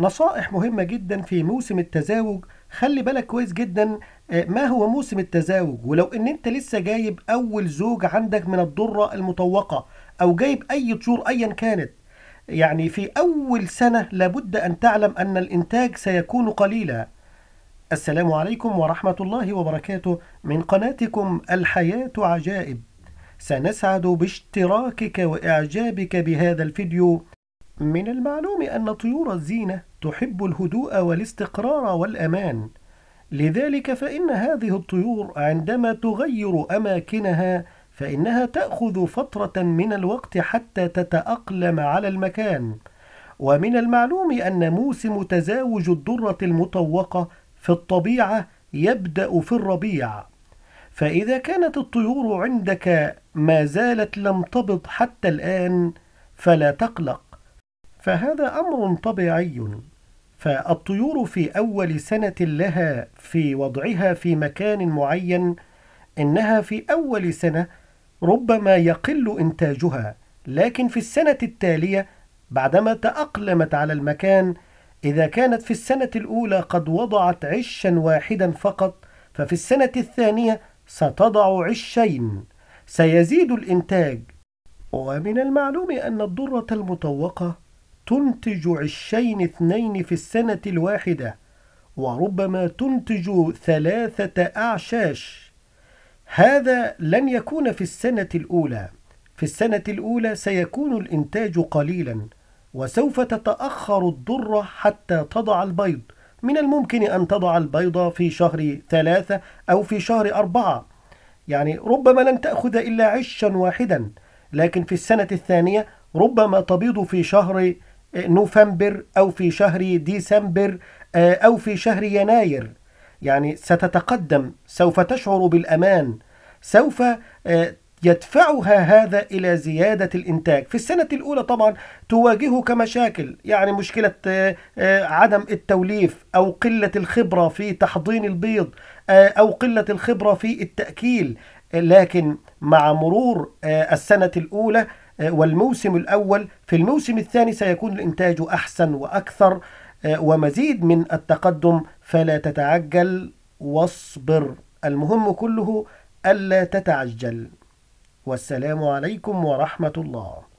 نصائح مهمة جدا في موسم التزاوج خلي بالك كويس جدا آه، ما هو موسم التزاوج ولو ان انت لسه جايب اول زوج عندك من الضرة المطوقة او جايب اي طيور ايا كانت يعني في اول سنة لابد ان تعلم ان الانتاج سيكون قليلا السلام عليكم ورحمة الله وبركاته من قناتكم الحياة عجائب سنسعد باشتراكك واعجابك بهذا الفيديو من المعلوم أن طيور الزينة تحب الهدوء والاستقرار والأمان، لذلك فإن هذه الطيور عندما تغير أماكنها فإنها تأخذ فترة من الوقت حتى تتأقلم على المكان، ومن المعلوم أن موسم تزاوج الدرة المطوقة في الطبيعة يبدأ في الربيع، فإذا كانت الطيور عندك ما زالت لم تبض حتى الآن فلا تقلق فهذا أمر طبيعي فالطيور في أول سنة لها في وضعها في مكان معين إنها في أول سنة ربما يقل إنتاجها لكن في السنة التالية بعدما تأقلمت على المكان إذا كانت في السنة الأولى قد وضعت عشا واحدا فقط ففي السنة الثانية ستضع عشين سيزيد الإنتاج ومن المعلوم أن الضرة المطوقة تنتج عشين اثنين في السنة الواحدة وربما تنتج ثلاثة أعشاش هذا لن يكون في السنة الأولى في السنة الأولى سيكون الإنتاج قليلا وسوف تتأخر الضرة حتى تضع البيض من الممكن أن تضع البيض في شهر ثلاثة أو في شهر أربعة يعني ربما لن تأخذ إلا عشا واحدا لكن في السنة الثانية ربما تبيض في شهر نوفمبر أو في شهر ديسمبر آه، أو في شهر يناير يعني ستتقدم سوف تشعر بالأمان سوف آه، يدفعها هذا إلى زيادة الإنتاج في السنة الأولى طبعا تواجهك مشاكل يعني مشكلة آه، عدم التوليف أو قلة الخبرة في تحضين البيض أو قلة الخبرة في التأكيل لكن مع مرور السنة الأولى آه، والموسم الأول في الموسم الثاني سيكون الإنتاج أحسن وأكثر آه، ومزيد من التقدم فلا تتعجل واصبر المهم كله ألا تتعجل والسلام عليكم ورحمة الله